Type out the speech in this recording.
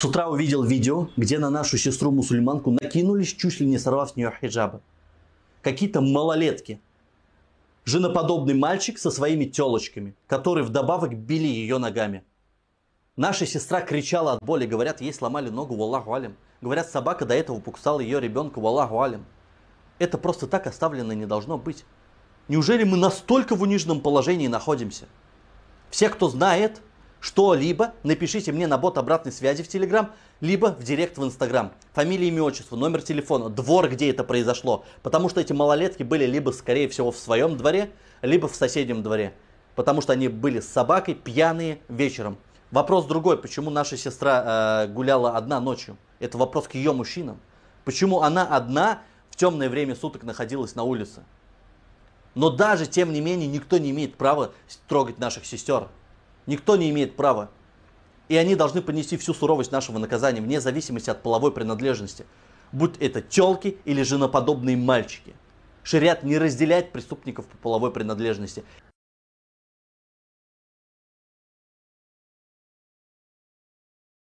С утра увидел видео, где на нашу сестру-мусульманку накинулись, чуть ли не сорвав с нее хиджабы. Какие-то малолетки. Женоподобный мальчик со своими телочками, которые вдобавок били ее ногами. Наша сестра кричала от боли, говорят, ей сломали ногу, в Аллаху алим. Говорят, собака до этого покусала ее ребенка, Аллаху алим. Это просто так оставлено не должно быть. Неужели мы настолько в униженном положении находимся? Все, кто знает, что-либо, напишите мне на бот обратной связи в Телеграм, либо в директ в Инстаграм. Фамилия, имя, отчество, номер телефона, двор, где это произошло. Потому что эти малолетки были либо, скорее всего, в своем дворе, либо в соседнем дворе. Потому что они были с собакой, пьяные, вечером. Вопрос другой, почему наша сестра э, гуляла одна ночью? Это вопрос к ее мужчинам. Почему она одна в темное время суток находилась на улице? Но даже, тем не менее, никто не имеет права трогать наших сестер. Никто не имеет права. И они должны понести всю суровость нашего наказания, вне зависимости от половой принадлежности. Будь это телки или женоподобные мальчики. Шариат не разделяет преступников по половой принадлежности.